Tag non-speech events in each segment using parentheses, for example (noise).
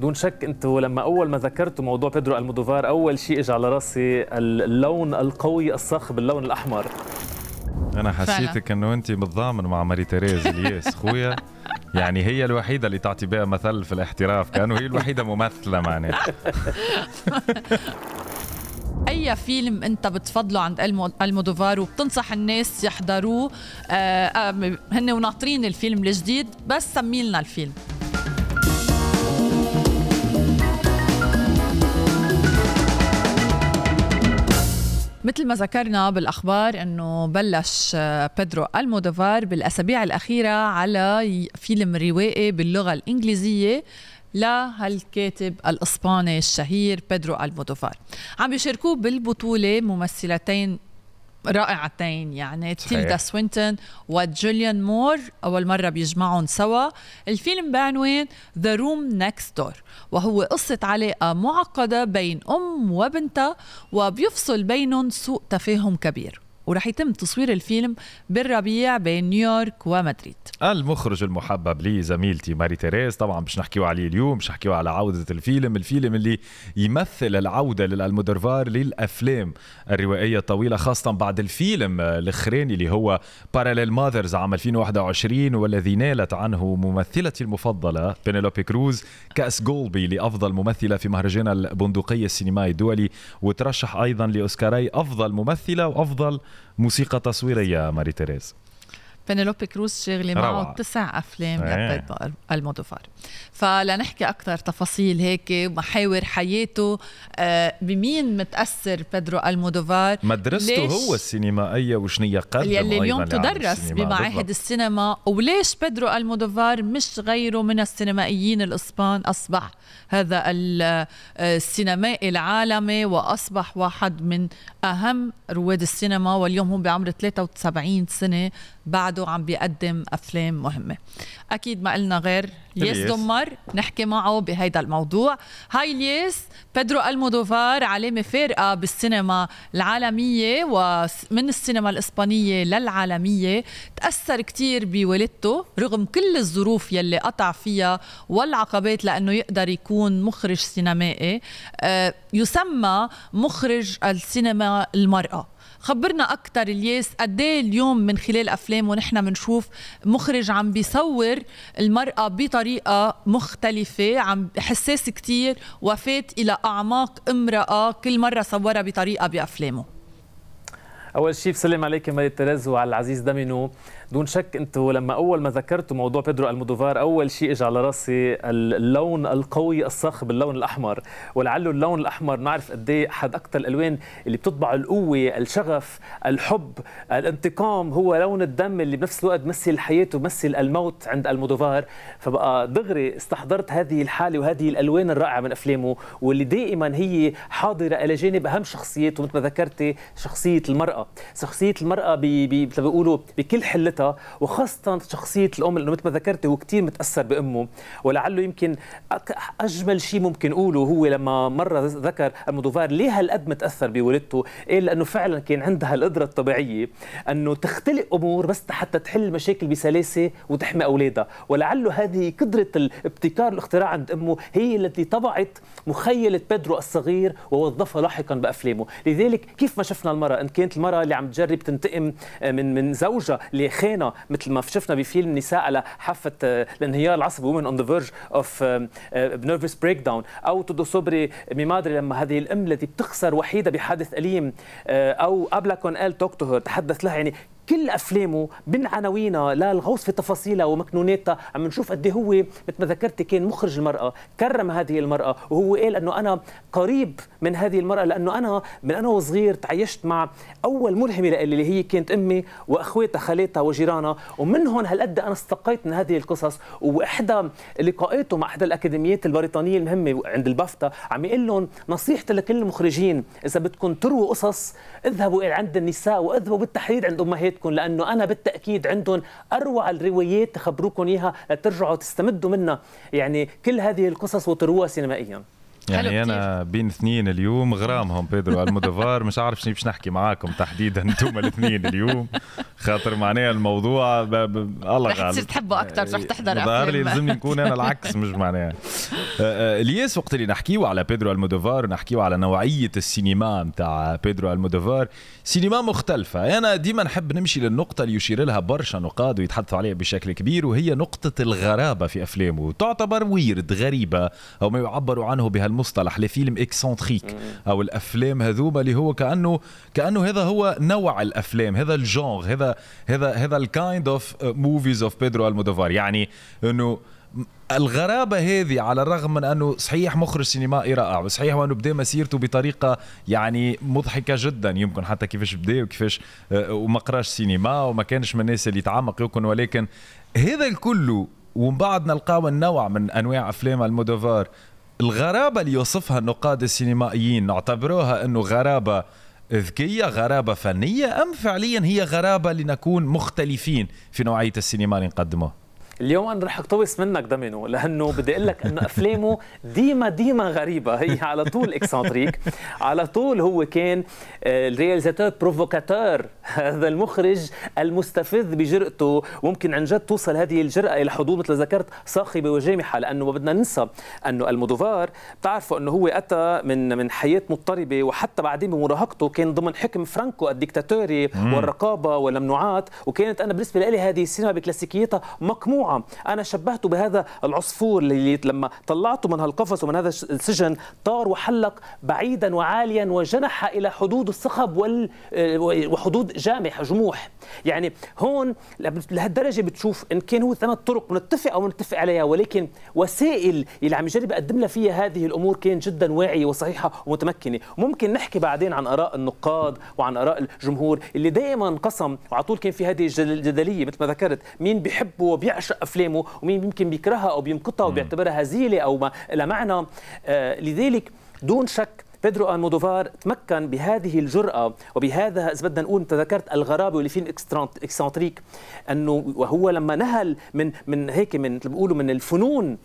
دون شك انتم لما اول ما ذكرتوا موضوع بيدرو المودوفار اول شيء اجى على راسي اللون القوي الصاخب اللون الاحمر انا حسيتك انه انت متضامن مع ماري تيريز الياس خويا يعني هي الوحيدة اللي تعطي بها مثل في الاحتراف كأنه هي الوحيدة ممثلة معناتها (laughs) أي فيلم أنت بتفضله عند المودوفار وبتنصح الناس يحضروه آه، آه، هن وناطرين الفيلم الجديد بس سمي لنا الفيلم مثل ما ذكرنا بالاخبار انه بلش آه، بيدرو المودوفار بالاسابيع الاخيره على فيلم روائي باللغه الانجليزيه لهالكاتب الاسباني الشهير بيدرو المودوفار عم بيشاركوه بالبطوله ممثلتين رائعتين يعني تيلدا سوينتون وجوليان مور أول مرة بيجمعهم سوا الفيلم بعنوان ذا روم نيكست دور وهو قصة علاقة معقدة بين أم وبنتها وبيفصل بينهم سوء تفاهم كبير وراح يتم تصوير الفيلم بالربيع بين نيويورك ومدريد المخرج المحبب لي زميلتي ماري تيريز طبعا مش نحكيو عليه اليوم مش نحكيو على عودة الفيلم الفيلم اللي يمثل العودة للمدرفار للأفلام الروائية الطويلة خاصة بعد الفيلم الأخراني اللي هو باراليل ماذرز عام 2021 والذي نالت عنه ممثلتي المفضلة بينيلوبي كروز كأس جولبي لأفضل ممثلة في مهرجان البندقية السينمائي الدولي وترشح أيضا لأوسكاري أفضل ممثلة وأفضل موسيقى تصويريه ماري تيريز بينيلوبي كروز شغله معه تسع افلام إيه. لبيت المودوفار فلنحكي اكثر تفاصيل هيك محاور حياته آه، بمين متاثر بيدرو المودوفار مدرسته هو السينمائيه وشنية قدم يلي اليوم تدرس بمعاهد السينما وليش بيدرو المودوفار مش غيره من السينمائيين الاسبان اصبح هذا السينمائي العالمي واصبح واحد من اهم رواد السينما واليوم هو بعمر 73 سنه بعد بعده عم بيقدم افلام مهمه اكيد ما قلنا غير طيب، ياس دمر نحكي معه بهيدا الموضوع هاي الياس بيدرو المودوفار علامه فارقه بالسينما العالميه ومن السينما الاسبانيه للعالميه تاثر كثير بوالدته رغم كل الظروف يلي قطع فيها والعقبات لانه يقدر يكون مخرج سينمائي آه، يسمى مخرج السينما المراه خبرنا اكثر الياس قد إيه اليوم من خلال افلام ونحن بنشوف مخرج عم بيصور المراه بطريقه مختلفه عم حساس كثير وفات الى اعماق امراه كل مره صورها بطريقه بافلامه اول شيء بسلم عليك مريم تريز وعلى العزيز دمينو دون شك انتم لما اول ما ذكرتوا موضوع بيدرو المودوفار اول شيء اجى على راسي اللون القوي الصاخب اللون الاحمر ولعله اللون الاحمر نعرف قد ايه احد اكثر الالوان اللي بتطبع القوه الشغف الحب الانتقام هو لون الدم اللي بنفس الوقت مثل الحياه ومثل الموت عند المودوفار فبقى دغري استحضرت هذه الحاله وهذه الالوان الرائعه من افلامه واللي دائما هي حاضره الى جانب اهم شخصيات ومثل ما ذكرتي شخصيه المراه شخصيه المراه بي بي بيقولوا بكل حلتها شخصيتها وخاصة شخصية الأم لأنه مثل ما ذكرتي هو كثير متأثر بأمه ولعله يمكن أجمل شيء ممكن أقوله هو لما مرة ذكر المدوفار ليه هالقد متأثر بوالدته قال إيه، لأنه فعلا كان عندها القدرة الطبيعية أنه تختلق أمور بس حتى تحل مشاكل بسلاسة وتحمي أولادها ولعله هذه قدرة الابتكار والاختراع عند أمه هي التي طبعت مخيلة بيدرو الصغير ووظفها لاحقا بأفلامه لذلك كيف ما شفنا المرأة إن كانت المرأة اللي عم تجرب تنتقم آه، من من زوجها اللي انتهينا مثل ما شفنا بفيلم نساء على حافه الانهيار العصبي وومن اون ذا فيرج اوف نيرفس بريك داون او تودو صبري ميمادري لما هذه الام التي بتخسر وحيده بحادث اليم آه، او ابلاكون ال توك تو تحدث لها يعني كل افلامه من عناوينها للغوص في تفاصيلها ومكنوناتها عم نشوف قد إيه هو مثل ما ذكرتي كان مخرج المراه كرم هذه المراه وهو قال انه انا قريب من هذه المراه لانه انا من انا وصغير تعيشت مع اول ملهمه لي اللي هي كانت امي واخواتها خالاتها وجيرانها ومن هون هالقد انا استقيت من هذه القصص واحدى لقاءاته مع احدى الاكاديميات البريطانيه المهمه عند البافتا عم يقول لهم نصيحتي لكل المخرجين اذا بدكم ترووا قصص اذهبوا عند النساء واذهبوا بالتحديد عند امهات روايتكم لانه انا بالتاكيد عندهم اروع الروايات تخبروكم اياها ترجعوا تستمدوا منها يعني كل هذه القصص وتروها سينمائيا يعني انا بين اثنين اليوم غرامهم بيدرو المدفار مش عارف شنو باش نحكي معاكم تحديدا انتم الاثنين اليوم خاطر معناها الموضوع الله غالب رح تصير تحبه اكثر رح تحضر ظهر لي يلزمني نكون انا العكس مش معناها (laughs) آه، آه، الياس وقت اللي نحكيو على بيدرو المودوفار ونحكيو على نوعيه السينما نتاع بيدرو المودوفار سينما مختلفه انا ديما نحب نمشي للنقطه اللي يشير لها برشا نقاد ويتحدثوا عليها بشكل كبير وهي نقطه الغرابه في افلامه تعتبر ويرد غريبه او ما يعبر عنه بهالمصطلح لفيلم اكسنتريك او الافلام هذوما اللي هو كانه كانه هذا هو نوع الافلام هذا الجونغ هذا هذا هذا الكايند اوف موفيز اوف بيدرو المودوفار يعني انه الغرابة هذه على الرغم من أنه صحيح مخرج سينمائي رائع وصحيح آه، انه بدأ مسيرته بطريقة يعني مضحكة جدا يمكن حتى كيفاش بدأ وكيفاش آه، وما قراش سينما وما كانش من الناس اللي يتعمق يكون ولكن هذا الكل ومن بعد نلقاو النوع من أنواع أفلام المودوفار الغرابة اللي يوصفها النقاد السينمائيين نعتبروها أنه غرابة ذكية غرابة فنية أم فعليا هي غرابة لنكون مختلفين في نوعية السينما اللي نقدموها اليوم انا رح اقتبس منك دمينو لانه بدي اقول لك انه افلامه ديما ديما غريبه هي على طول اكسنتريك على طول هو كان آه، الرياليزاتور بروفوكاتور هذا المخرج المستفز بجرأته وممكن عن جد توصل هذه الجرأة الى حدود مثل ذكرت صاخبه وجامحه لانه ما بدنا ننسى انه المودوفار بتعرفوا انه هو اتى من من حياه مضطربه وحتى بعدين بمراهقته كان ضمن حكم فرانكو الدكتاتوري والرقابه والممنوعات وكانت انا بالنسبه لي هذه السينما بكلاسيكيتها مقموعه مجموعه نعم. انا شبهته بهذا العصفور اللي لما طلعته من هالقفص ومن هذا السجن طار وحلق بعيدا وعاليا وجنح الى حدود الصخب وال وحدود جامح جموح يعني هون لهالدرجه بتشوف ان كان هو ثمان طرق نتفق او نتفق عليها ولكن وسائل اللي عم يجرب يقدم لها فيها هذه الامور كان جدا واعيه وصحيحه ومتمكنه ممكن نحكي بعدين عن اراء النقاد وعن اراء الجمهور اللي دائما قسم وعلى طول كان في هذه الجدليه مثل ما ذكرت مين بيحبه وبيعشق افلامه ومين يمكن بيكرهها او بينقطها وبيعتبرها هزيله او ما لا معنى آه، لذلك دون شك بيدرو المودوفار تمكن بهذه الجرأة وبهذا إذا بدنا نقول تذكرت الغرابة واللي فيه إكسنتريك أنه وهو لما نهل من من هيك من بيقولوا من الفنون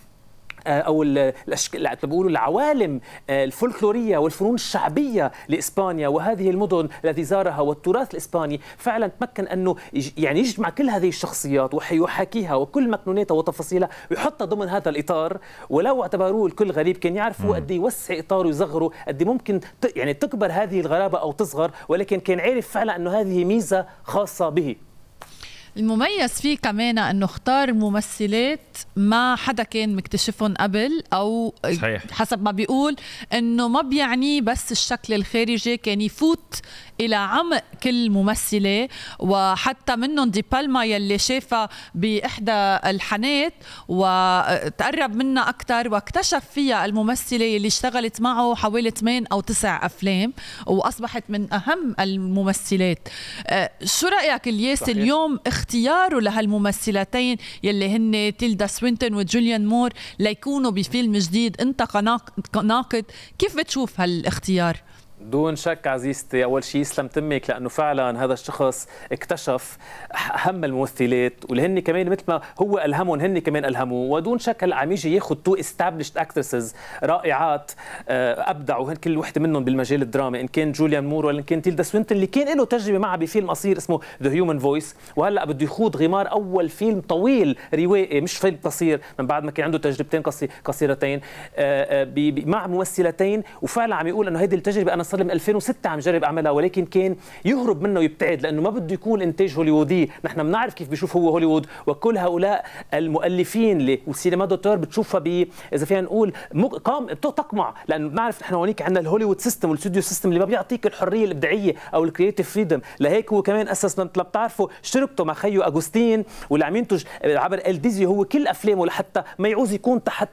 آه، او الاشكال بيقولوا العوالم آه، الفولكلوريه والفنون الشعبيه لاسبانيا وهذه المدن التي زارها والتراث الاسباني فعلا تمكن انه يعني يجمع كل هذه الشخصيات ويحاكيها وكل مكنوناتها وتفاصيلها ويحطها ضمن هذا الاطار ولو اعتبروه الكل غريب كان يعرفوا قد يوسع إيه اطاره ويصغره قد إيه ممكن يعني تكبر هذه الغرابه او تصغر ولكن كان عارف فعلا انه هذه ميزه خاصه به المميز فيه كمان انه اختار ممثلات ما حدا كان مكتشفهم قبل او صحيح. حسب ما بيقول انه ما بيعني بس الشكل الخارجي كان يفوت الى عمق كل ممثله وحتى منهم دي بالما يلي شافها باحدى الحانات وتقرب منها اكثر واكتشف فيها الممثله يلي اشتغلت معه حوالي 8 او 9 افلام واصبحت من اهم الممثلات أه، شو رايك الياس اليوم اختياره لهالممثلتين يلي هن تيلدا سوينتون وجوليان مور ليكونوا بفيلم جديد انت كناقد كيف بتشوف هالاختيار؟ دون شك عزيزتي اول شيء يسلم تمك لانه فعلا هذا الشخص اكتشف اهم الممثلات واللي هن كمان مثل ما هو الهمهم هن كمان الهموه ودون شك هلا عم يجي ياخذ تو استابلشد اكترسز رائعات آه، ابدعوا كل وحده منهم بالمجال الدرامي ان كان جوليان مور ولا ان كان تيلدا سوينتون اللي كان له تجربه معها بفيلم قصير اسمه ذا هيومن فويس وهلا بده يخوض غمار اول فيلم طويل روائي مش فيلم قصير من بعد ما كان عنده تجربتين قصيرتين آه، آه، مع ممثلتين وفعلا عم يقول انه هيدي التجربه انا صار لي من 2006 عم جرب اعملها ولكن كان يهرب منه ويبتعد لانه ما بده يكون انتاج هوليوودي نحن بنعرف كيف بيشوف هو هوليوود وكل هؤلاء المؤلفين اللي والسينما دوتور بتشوفها ب اذا فينا نقول قام تقمع لانه بنعرف نحن هونيك عندنا الهوليوود سيستم والاستوديو سيستم اللي ما بيعطيك الحريه الابداعيه او الكرييتيف فريدم لهيك هو كمان اسس ما بتعرفوا شركته مع خيو اغوستين واللي عم ينتج عبر الديزي هو كل افلامه لحتى ما يعوز يكون تحت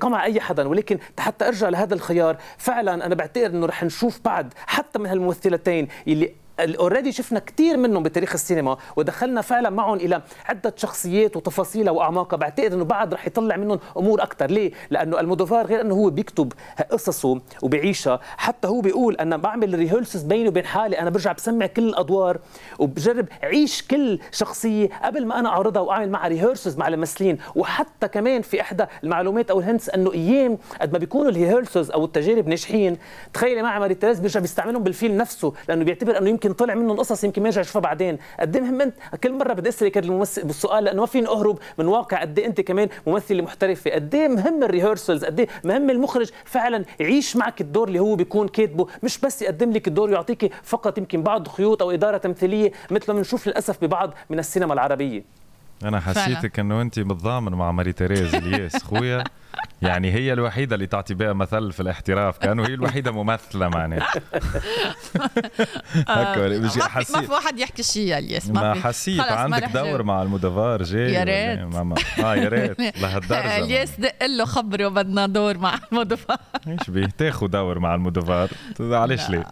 قمع اي حدا ولكن حتى ارجع لهذا الخيار فعلا انا بعتقد انه رح نشوف بعض حتى من هالممثلتين اللي اوريدي شفنا كثير منهم بتاريخ السينما ودخلنا فعلا معهم الى عده شخصيات وتفاصيلها واعماقها بعتقد انه بعد رح يطلع منهم امور اكثر ليه لانه المودوفار غير انه هو بيكتب قصصه وبيعيشها حتى هو بيقول انا بعمل ريهرسز بيني وبين حالي انا برجع بسمع كل الادوار وبجرب عيش كل شخصيه قبل ما انا اعرضها واعمل معها ريهرسز مع الممثلين وحتى كمان في احدى المعلومات او الهنس انه ايام قد ما بيكونوا الريهرسز او التجارب ناجحين تخيلي مع ماري تريز بيرجع بيستعملهم بالفيلم نفسه لانه بيعتبر انه يمكن يمكن طلع منه القصص يمكن ما يرجع يشوفها بعدين قد ايه مهم انت كل مره بدي اسالك الممثل بالسؤال لانه ما فيني اهرب من واقع قد ايه انت كمان ممثله محترفه قد ايه مهم الريهرسلز قد ايه مهم المخرج فعلا يعيش معك الدور اللي هو بيكون كاتبه مش بس يقدم لك الدور ويعطيك فقط يمكن بعض خيوط او اداره تمثيليه مثل ما بنشوف للاسف ببعض من السينما العربيه انا حسيتك انه انت متضامن مع ماري تيريز الياس خويا (laughs) يعني هي الوحيده اللي تعطي بها مثل في الاحتراف كانه هي الوحيده ممثله معنا (laughs) هكا مش ما في واحد يحكي شيء الياس ما حسيت عندك دور مع المدفار جاي يا ريت إيه؟ اه يا ريت (laughs) لهالدرجه الياس دق له خبره بدنا دور مع المدفار ايش بيه تاخذ دور مع المدفار علاش ليه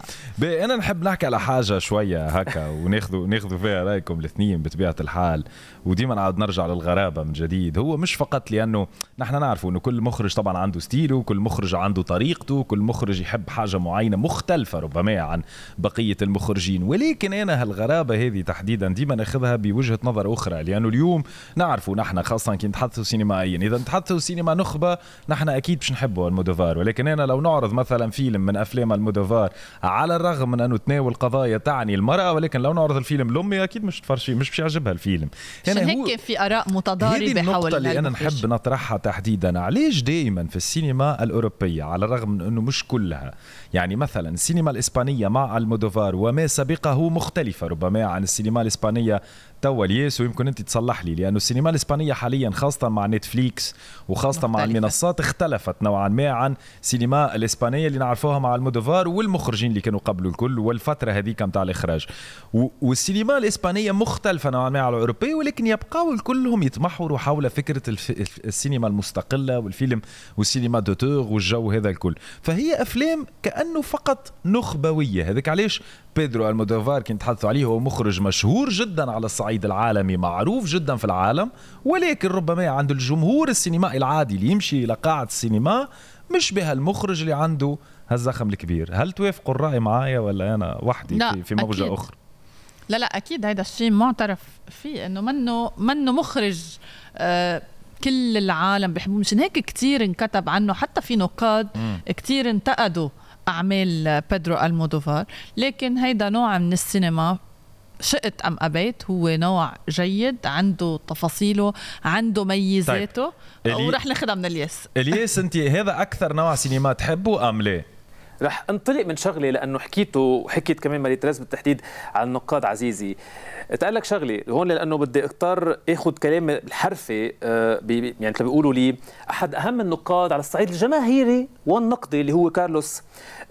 انا نحب نحكي على حاجه شويه هكا وناخذوا ناخذوا فيها رايكم الاثنين بطبيعه الحال وديما طبعا عاد نرجع للغرابه من جديد هو مش فقط لانه نحن نعرف انه كل مخرج طبعا عنده ستيله كل مخرج عنده طريقته كل مخرج يحب حاجه معينه مختلفه ربما عن بقيه المخرجين ولكن انا هالغرابه هذه تحديدا ديما ناخذها بوجهه نظر اخرى لانه اليوم نعرف نحن خاصه كي نتحدثوا سينمائيا اذا نتحدثوا سينما نخبه نحن اكيد مش نحبوا المودوفار ولكن انا لو نعرض مثلا فيلم من افلام المودوفار على الرغم من انه تناول قضايا تعني المراه ولكن لو نعرض الفيلم لامي اكيد مش تفرشي مش مش يعجبها الفيلم هنا هو كان في اراء متضاربه حول النقطه اللي انا نحب نطرحها تحديدا ليش دائما في السينما الاوروبيه على الرغم من انه مش كلها يعني مثلا السينما الاسبانيه مع المودوفار وما سبقه مختلفه ربما عن السينما الاسبانيه توا الياس ويمكن انت تصلح لي لانه السينما الاسبانيه حاليا خاصه مع نتفليكس وخاصه مختلفة. مع المنصات اختلفت نوعا ما عن السينما الاسبانيه اللي نعرفوها مع المودوفار والمخرجين اللي كانوا قبل الكل والفتره هذيك نتاع الاخراج والسينما الاسبانيه مختلفه نوعا ما على الاوروبيه ولكن يبقاو كلهم يتمحوروا حول فكره السينما المستقله والفيلم والسينما دوتور والجو هذا الكل فهي افلام كانه فقط نخبويه هذاك علاش بيدرو المودوفار كنت تحدثوا عليه هو مخرج مشهور جدا على الصعيد العالمي معروف جدا في العالم ولكن ربما عند الجمهور السينمائي العادي اللي يمشي لقاعة السينما مش بهالمخرج اللي عنده هالزخم الكبير هل توافقوا الرأي معايا ولا أنا وحدي في, في موجة أكيد. أخرى لا لا أكيد هيدا الشيء معترف فيه أنه منه منه مخرج آه كل العالم بيحبوه مشان هيك كثير انكتب عنه حتى في نقاد كثير انتقدوا آه اعمال بيدرو المودوفار لكن هيدا نوع من السينما شئت ام ابيت هو نوع جيد عنده تفاصيله عنده ميزاته طيب. ورح ناخذها من الياس الياس انت هذا اكثر نوع سينما تحبه ام لا رح انطلق من شغله لانه حكيته وحكيت كمان ماري تريز بالتحديد عن النقاد عزيزي تقول لك شغله هون لانه بدي اختار اخذ كلام الحرفي آه، يعني مثل بيقولوا لي احد اهم النقاد على الصعيد الجماهيري والنقدي اللي هو كارلوس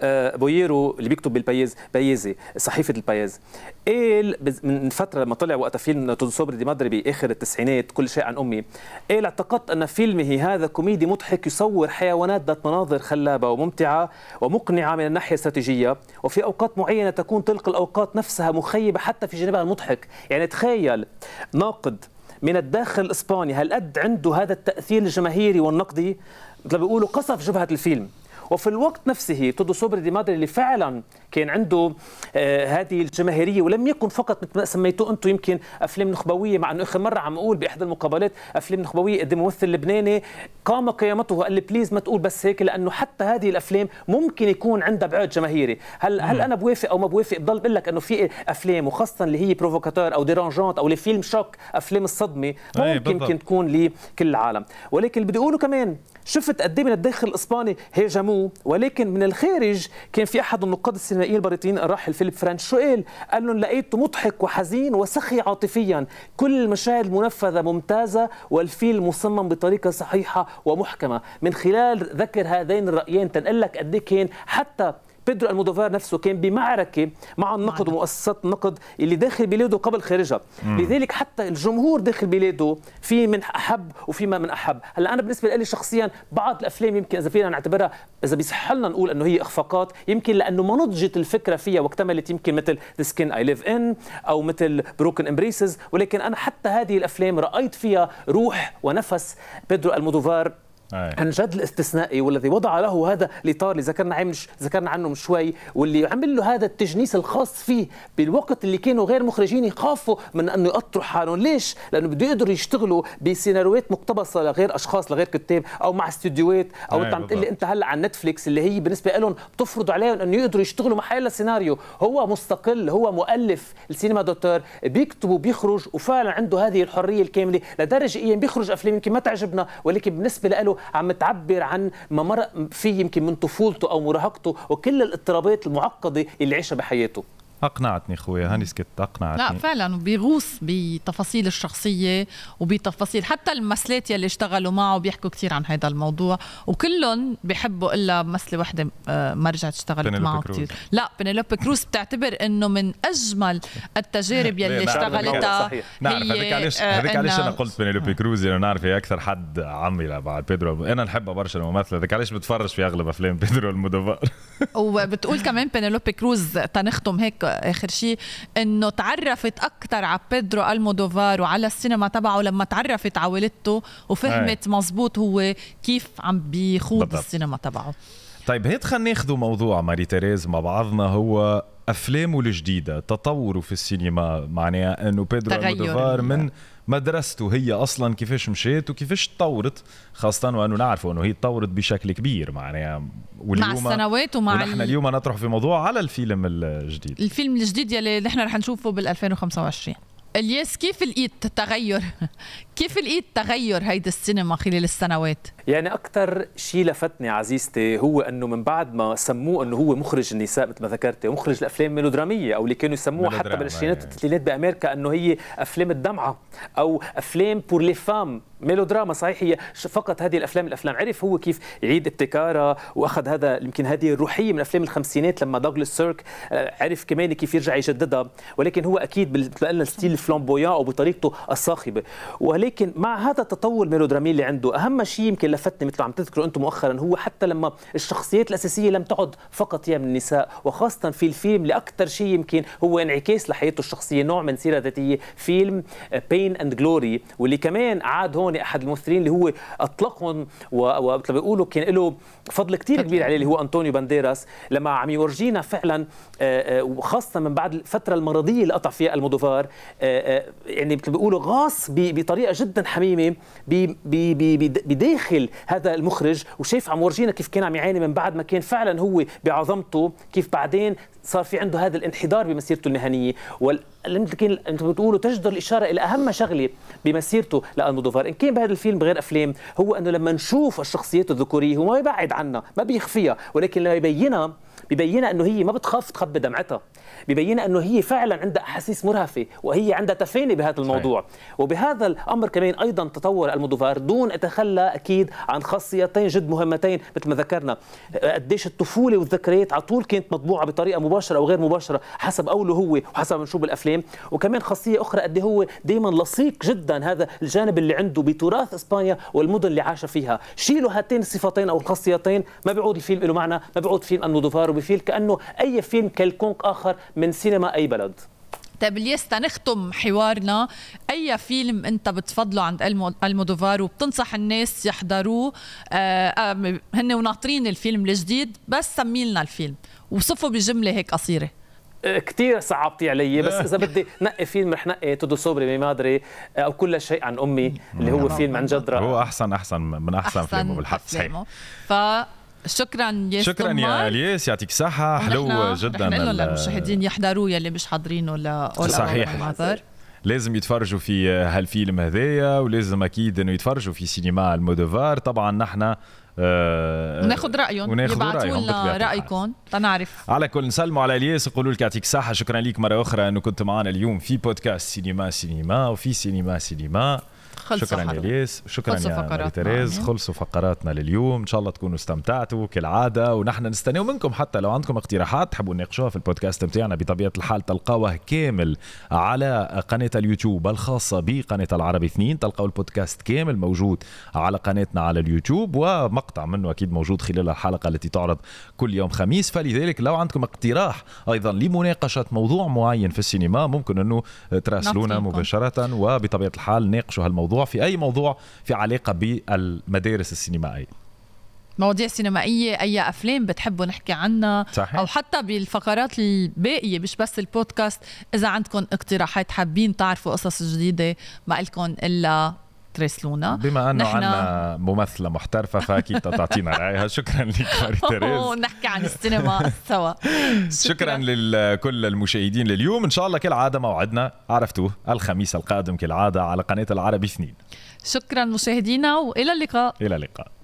آه، بويرو اللي بيكتب بالبيز بيزي صحيفه البيز قال من فتره لما طلع وقت فيلم سوبر دي مدري باخر التسعينات كل شيء عن امي قال اعتقدت ان فيلمه هذا كوميدي مضحك يصور حيوانات ذات مناظر خلابه وممتعه ومقنعه من الناحيه الاستراتيجيه وفي اوقات معينه تكون تلك الاوقات نفسها مخيبه حتى في جانبها المضحك يعني تخيل ناقد من الداخل الاسباني هل قد عنده هذا التاثير الجماهيري والنقدي مثل بيقولوا قصف جبهه الفيلم وفي الوقت نفسه تودو سوبر دي مادري اللي فعلا كان عنده آه، هذه الجماهيريه ولم يكن فقط مثل ما سميتوه انتم يمكن افلام نخبويه مع انه اخر مره عم اقول باحدى المقابلات افلام نخبويه قد إيه ممثل لبناني قام قيامته قال لي بليز ما تقول بس هيك لانه حتى هذه الافلام ممكن يكون عندها بعد جماهيري هل هل انا بوافق او ما بوافق بضل بقول لك انه في افلام وخاصه اللي هي بروفوكاتور او ديرانجونت او لفيلم فيلم شوك افلام الصدمه إيه، ممكن يمكن تكون لكل العالم ولكن اللي بدي اقوله كمان شفت قد إيه من الداخل الاسباني هاجموه ولكن من الخارج كان في احد النقاد السينمائيين البريطانيين الراحل فيليب فرانش شو قال لهم لقيته مضحك وحزين وسخي عاطفيا كل المشاهد المنفذه ممتازه والفيلم مصمم بطريقه صحيحه ومحكمه من خلال ذكر هذين الرايين تنقل لك قد إيه كان حتى بيدرو المودوفار نفسه كان بمعركه مع النقد ومؤسسات النقد اللي داخل بلاده قبل خارجها لذلك حتى الجمهور داخل بلاده في من احب وفي ما من احب هلا انا بالنسبه لي شخصيا بعض الافلام يمكن اذا فينا نعتبرها اذا بيصح لنا نقول انه هي اخفاقات يمكن لانه ما نضجت الفكره فيها واكتملت يمكن مثل ذا سكين اي ليف ان او مثل بروكن امبريسز ولكن انا حتى هذه الافلام رايت فيها روح ونفس بيدرو المودوفار عن جد الاستثنائي والذي وضع له هذا الاطار اللي ذكرنا عنه ذكرنا عنه من شوي واللي عمل له هذا التجنيس الخاص فيه بالوقت اللي كانوا غير مخرجين يخافوا من انه يقطروا حالهم ليش لانه بده يقدروا يشتغلوا بسيناريوهات مقتبسه لغير اشخاص لغير كتاب او مع استديوهات او انت عم تقول لي انت هلا عن نتفليكس اللي هي بالنسبه لهم بتفرض عليهم انه يقدروا يشتغلوا محل سيناريو هو مستقل هو مؤلف السينما دوتور بيكتب وبيخرج وفعلا عنده هذه الحريه الكامله لدرجه ايام بيخرج افلام يمكن ما تعجبنا ولكن بالنسبه له عم تعبر عن ما مرق فيه يمكن من طفولته او مراهقته وكل الاضطرابات المعقده اللي عاشها بحياته اقنعتني خويا هاني سكت اقنعتني لا فعلا بيغوص بتفاصيل الشخصيه وبتفاصيل حتى الممثلات يلي اشتغلوا معه بيحكوا كثير عن هذا الموضوع وكلهم بيحبوا الا ممثله وحده آه، ما رجعت اشتغلت معه كثير لا بنيلوبي كروز بتعتبر انه من اجمل التجارب (laughs) يلي اشتغلتها نعرف هذيك علاش آه، هذيك علاش انا قلت بنيلوبي كروز لانه نعرف هي اكثر حد عمي بعد بيدرو انا نحبها برشا الممثله هذيك علاش بتفرج في اغلب افلام بيدرو المدوفار (laughs) وبتقول كمان بنيلوبي كروز تنختم هيك اخر شيء انه تعرفت اكثر على بيدرو المودوفار وعلى السينما تبعه لما تعرفت على والدته وفهمت مزبوط هو كيف عم بيخوض بالضبط. السينما تبعه طيب هيك خلينا ناخذ موضوع ماري تيريز مع بعضنا هو افلامه الجديده تطوره في السينما معناها انه بيدرو المودوفار من مدرسته هي اصلا كيفاش مشيت وكيفاش تطورت خاصه وانه نعرف انه هي تطورت بشكل كبير معناها واليوم مع السنوات ومع ونحن اليوم نطرح في موضوع على الفيلم الجديد الفيلم الجديد يلي نحن رح نشوفه بال 2025 الياس كيف لقيت تغير (laughs) كيف لقيت تغير هيدي السينما خلال السنوات يعني اكثر شيء لفتني عزيزتي هو انه من بعد ما سموه انه هو مخرج النساء مثل ما ذكرتي ومخرج الافلام الميلودراميه او اللي كانوا يسموها حتى بالعشرينات والثلاثينات بامريكا انه هي افلام الدمعه او افلام بور لي فام ميلودراما صحيح هي فقط هذه الافلام الافلام عرف هو كيف يعيد ابتكارها واخذ هذا يمكن هذه الروحيه من افلام الخمسينات لما دوغلاس سيرك آه، عرف كمان كيف يرجع يجددها ولكن هو اكيد مثل قلنا ستيل فلامبويان او بطريقته الصاخبه ولكن مع هذا التطور الميلودرامي اللي عنده اهم شيء يمكن لفتني مثل عم تذكروا انتم مؤخرا هو حتى لما الشخصيات الاساسيه لم تعد فقط هي من النساء وخاصه في الفيلم لاكثر شيء يمكن هو انعكاس لحياته الشخصيه نوع من سيره ذاتيه فيلم بين اند جلوري واللي كمان عاد هون العوني احد الممثلين اللي هو اطلقهم ومثل بيقولوا كان له فضل كثير كبير عليه اللي هو انطونيو بانديراس لما عم يورجينا فعلا آه، آه، وخاصه من بعد الفتره المرضيه اللي قطع فيها المودوفار آه، يعني مثل بيقولوا غاص بطريقه جدا حميمه بداخل هذا المخرج وشايف عم ورجينا كيف كان عم يعاني من بعد ما كان فعلا هو بعظمته كيف بعدين صار في عنده هذا الانحدار بمسيرته المهنيه ولكن انت بتقولوا تجدر الاشاره الى اهم شغله بمسيرته لالمودوفار ان كان بهذا الفيلم بغير افلام هو انه لما نشوف الشخصيات الذكوريه هو ما يبعد عنا ما بيخفيها ولكن لما يبينها ببينها انه هي ما بتخاف تخبي دمعتها ببينها انه هي فعلا عندها احاسيس مرهفه وهي عندها تفاني بهذا الموضوع صحيح. وبهذا الامر كمان ايضا تطور المدوفار دون اتخلى اكيد عن خاصيتين جد مهمتين مثل ما ذكرنا آه، قديش الطفوله والذكريات على طول كانت مطبوعه بطريقه مباشره او غير مباشره حسب قوله هو وحسب نشوف بالافلام وكمان خاصيه اخرى قد إيه هو دائما لصيق جدا هذا الجانب اللي عنده بتراث اسبانيا والمدن اللي عاش فيها شيلوا هاتين الصفتين او الخاصيتين ما بيعود الفيلم له معنى ما بيعود فيلم المدوفار يظهر بفيل كأنه أي فيلم كالكونك آخر من سينما أي بلد طيب ليس تنختم حوارنا اي فيلم انت بتفضله عند المودوفار وبتنصح الناس يحضروه آه، هن وناطرين الفيلم الجديد بس سمي لنا الفيلم وصفه بجمله هيك قصيره آه، كثير صعبتي علي بس آه. اذا بدي نقي فيلم رح نقي تودو سوبري مي مادري او كل شيء عن امي اللي هو نعم. فيلم عن جد هو احسن احسن من احسن, أحسن فيلمه بالحق صحيح شكرا يا شكرا يا الياس يعطيك الصحة حلو جدا نحن نقول للمشاهدين يحضروا يلي مش حاضرينه لأول صحيح لازم يتفرجوا في هالفيلم هذايا ولازم اكيد انه يتفرجوا في سينما المودوفار طبعا نحن آه، وناخذ رايهم وناخذ رايهم لنا رايكم تنعرف على كل نسلموا على الياس يقولوا لك يعطيك الصحه شكرا لك مره اخرى انه كنت معنا اليوم في بودكاست سينما سينما وفي سينما سينما خلصوا شكرا يا الياس شكرا يا تريز خلصوا فقراتنا لليوم ان شاء الله تكونوا استمتعتوا كالعاده ونحن نستنى منكم حتى لو عندكم اقتراحات تحبوا نناقشوها في البودكاست بتاعنا بطبيعه الحال تلقاوه كامل على قناه اليوتيوب الخاصه بقناه العربي اثنين تلقاو البودكاست كامل موجود على قناتنا على اليوتيوب ومقطع منه اكيد موجود خلال الحلقه التي تعرض كل يوم خميس فلذلك لو عندكم اقتراح ايضا لمناقشه موضوع معين في السينما ممكن انه تراسلونا مباشره وبطبيعه الحال ناقشوا هالموضوع موضوع في أي موضوع في علاقة بالمدارس السينمائية مواضيع سينمائية أي أفلام بتحبوا نحكي عنها صحيح. أو حتى بالفقرات الباقية مش بس البودكاست إذا عندكم اقتراحات حابين تعرفوا قصص جديدة ما لكم إلا لونا بما انه نحن... عندنا ممثله محترفه فاكيد تعطينا رايها (laughs) شكرا لك ماري (laughs) تيريز ونحكي عن السينما سوا (laughs) شكرا, شكرا لكل المشاهدين لليوم ان شاء الله كالعاده موعدنا عرفتوه الخميس القادم كالعاده على قناه العربي اثنين شكرا مشاهدينا والى اللقاء الى اللقاء